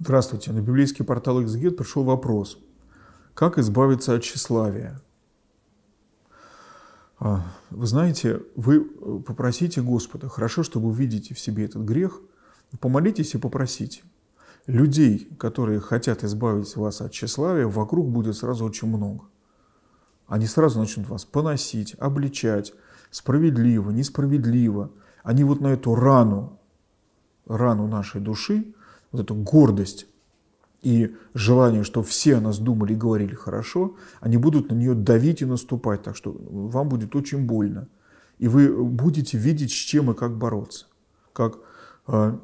Здравствуйте, на библейский портал Exeget пришел вопрос. Как избавиться от тщеславия? А, вы знаете, вы э, попросите Господа, хорошо, что вы видите в себе этот грех, помолитесь и попросите. Людей, которые хотят избавить вас от тщеславия, вокруг будет сразу очень много. Они сразу начнут вас поносить, обличать, справедливо, несправедливо. Они вот на эту рану, рану нашей души – вот эту гордость и желание, что все о нас думали и говорили хорошо, они будут на нее давить и наступать, так что вам будет очень больно. И вы будете видеть, с чем и как бороться. Как э,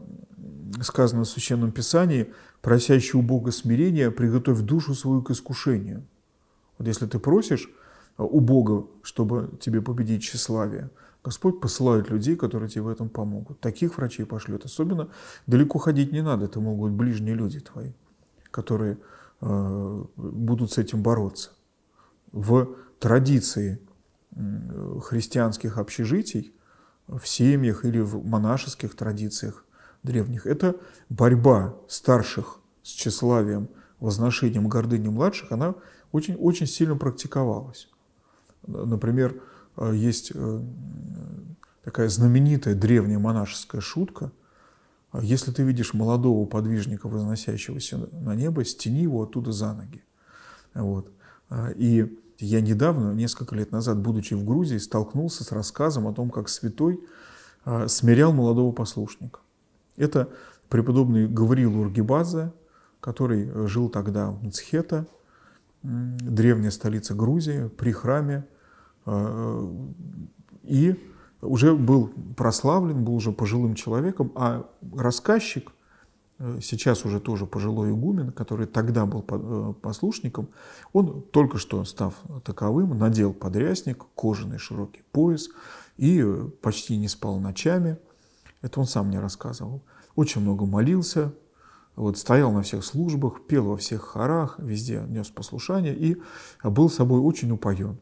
сказано в Священном Писании, просящий у Бога смирения, приготовь душу свою к искушению. Вот если ты просишь, у Бога, чтобы тебе победить тщеславие. Господь посылает людей, которые тебе в этом помогут. Таких врачей пошлет. Особенно далеко ходить не надо, это могут быть ближние люди твои, которые э, будут с этим бороться. В традиции христианских общежитий, в семьях или в монашеских традициях древних, это борьба старших с тщеславием, возношением гордыни младших, она очень-очень сильно практиковалась. Например, э, есть э, такая знаменитая древняя монашеская шутка. А если ты видишь молодого подвижника, возносящегося на небо, стяни его оттуда за ноги. Вот. А, и я недавно, несколько лет назад, будучи в Грузии, столкнулся с рассказом о том, как святой а, смирял молодого послушника. Это преподобный Гавриил Ургибадзе, который э, жил тогда в Мцхета, древняя столица Грузии, при храме и уже был прославлен, был уже пожилым человеком, а рассказчик, э, сейчас уже тоже пожилой игумен, который тогда был э, послушником, он только что, став таковым, надел подрясник, кожаный широкий пояс и э, почти не спал ночами. Это он сам мне рассказывал. Очень много молился, вот, стоял на всех службах, пел во всех хорах, везде нес послушание и был собой очень упоен.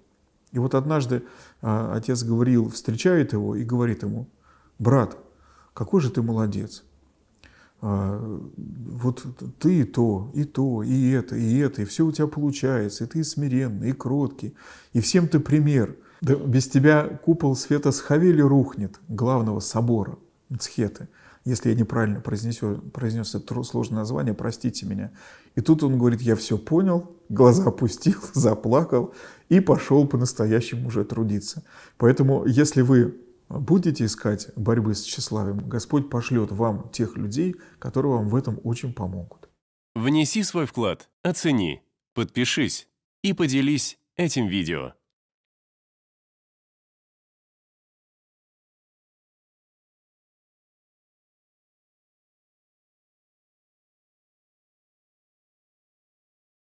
И вот однажды а, отец говорил, встречает его и говорит ему, брат, какой же ты молодец. А, вот ты и то, и то, и это, и это, и все у тебя получается, и ты смиренный, и кроткий, и всем ты пример. Да без тебя купол света с Хавели рухнет, главного собора Цхеты. Если я неправильно произнесу, произнес это сложное название, простите меня. И тут он говорит, я все понял, глаза опустил, заплакал и пошел по-настоящему уже трудиться. Поэтому, если вы будете искать борьбы с тщеславием, Господь пошлет вам тех людей, которые вам в этом очень помогут. Внеси свой вклад, оцени, подпишись и поделись этим видео.